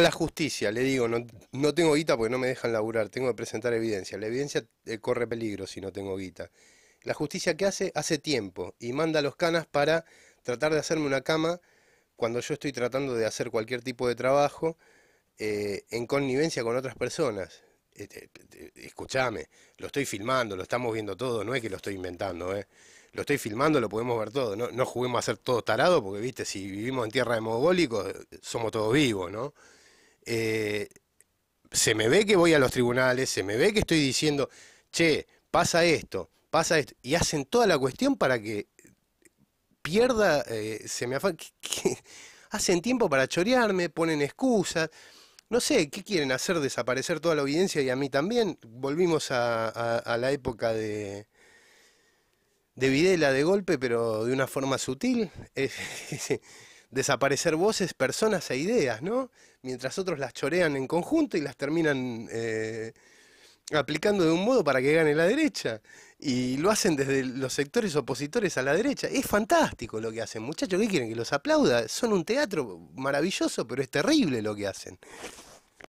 la justicia, le digo, no, no tengo guita porque no me dejan laburar, tengo que presentar evidencia. La evidencia eh, corre peligro si no tengo guita. La justicia que hace, hace tiempo y manda a los canas para tratar de hacerme una cama cuando yo estoy tratando de hacer cualquier tipo de trabajo eh, en connivencia con otras personas. Este, este, este, escúchame lo estoy filmando, lo estamos viendo todo, no es que lo estoy inventando, eh. lo estoy filmando, lo podemos ver todo, no, no juguemos a ser todo tarado porque viste, si vivimos en tierra de somos todos vivos, ¿no? Eh, se me ve que voy a los tribunales, se me ve que estoy diciendo, che, pasa esto, pasa esto, y hacen toda la cuestión para que pierda, eh, se me hacen tiempo para chorearme, ponen excusas. No sé, ¿qué quieren hacer? ¿Desaparecer toda la audiencia y a mí también? Volvimos a, la época de, de Videla de golpe, pero de una forma sutil. Eh, desaparecer voces, personas e ideas, ¿no? Mientras otros las chorean en conjunto y las terminan eh, aplicando de un modo para que gane la derecha. Y lo hacen desde los sectores opositores a la derecha. Es fantástico lo que hacen, muchachos. ¿Qué quieren? ¿Que los aplauda? Son un teatro maravilloso, pero es terrible lo que hacen.